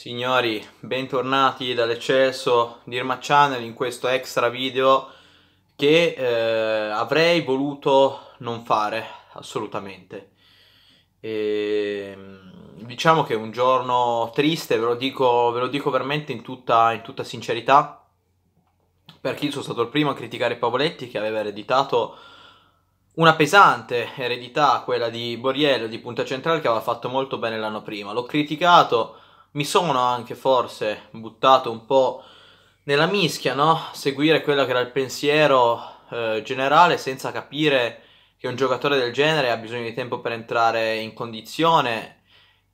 Signori, bentornati dall'eccesso di Irma Channel in questo extra video che eh, avrei voluto non fare assolutamente. E, ehm, diciamo che è un giorno triste, ve lo dico, ve lo dico veramente in tutta, in tutta sincerità, perché io sono stato il primo a criticare Pavoletti che aveva ereditato una pesante eredità, quella di Boriello di Punta Centrale, che aveva fatto molto bene l'anno prima. L'ho criticato mi sono anche forse buttato un po' nella mischia, no? Seguire quello che era il pensiero eh, generale senza capire che un giocatore del genere ha bisogno di tempo per entrare in condizione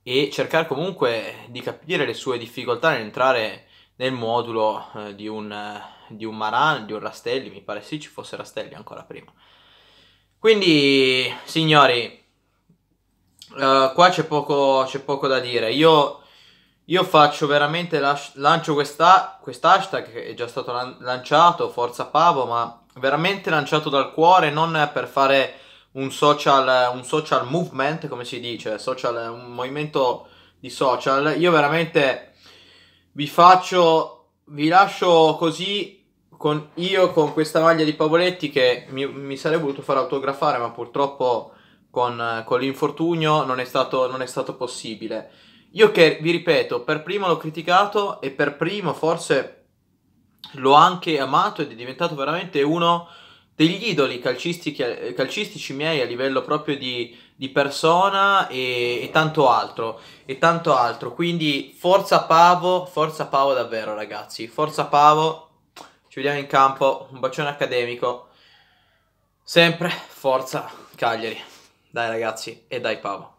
e cercare comunque di capire le sue difficoltà nell'entrare nel modulo eh, di, un, eh, di, un, Maran, di un Rastelli, mi pare sì ci fosse Rastelli ancora prima. Quindi, signori, eh, qua c'è poco, c'è poco da dire. Io io faccio veramente, lancio questa, quest'hashtag che è già stato lan- lanciato, Forza Pavo, ma veramente lanciato dal cuore, non per fare un social, un social movement, come si dice, social, un movimento di social. Io veramente vi faccio, vi lascio così con, io con questa maglia di Pavoletti che mi, mi sarei voluto far autografare, ma purtroppo con, con l'infortunio non non è stato possibile. Io che, vi ripeto, per primo l'ho criticato e per primo forse l'ho anche amato ed è diventato veramente uno degli idoli calcistici miei a livello proprio di, di persona e, e, tanto altro, e tanto altro. Quindi forza Pavo, forza Pavo davvero ragazzi, forza Pavo, ci vediamo in campo, un bacione accademico, sempre forza Cagliari. Dai ragazzi e dai Pavo.